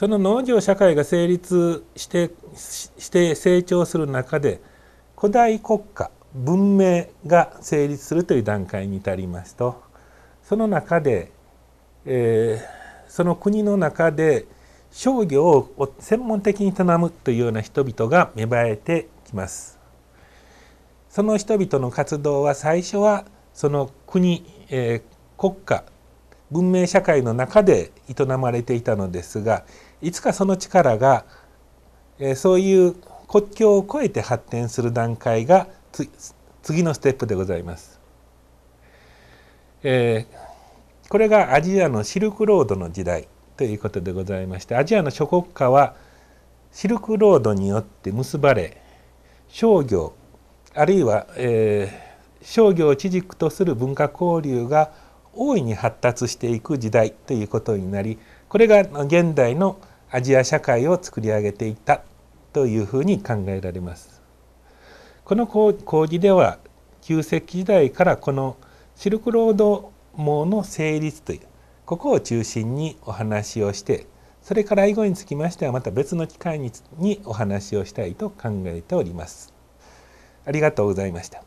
その農業社会が成立してして成長する中で古代国家文明が成立するという段階に至りますとその中で、えー、その国の中で商業を専門的に営むというような人々が芽生えてきます。その人々の活動は最初はその国、えー、国家文明社会の中で営まれていたのですがいつかその力が、えそういう国境を越えて発展する段階が次のステップでございます。えこれがアジアのシルクロードの時代ということでございましてアジアの諸国家はシルクロードによって結ばれ商業あるいは、えー、商業を地軸とする文化交流が大いに発達していく時代ということになりこれが現代のアジア社会を作り上げていったというふうに考えられます。この講義では旧石器時代からこのシルクロード網の成立というここを中心にお話をしてそれから以後につきましてはまた別の機会にお話をしたいと考えております。ありがとうございました。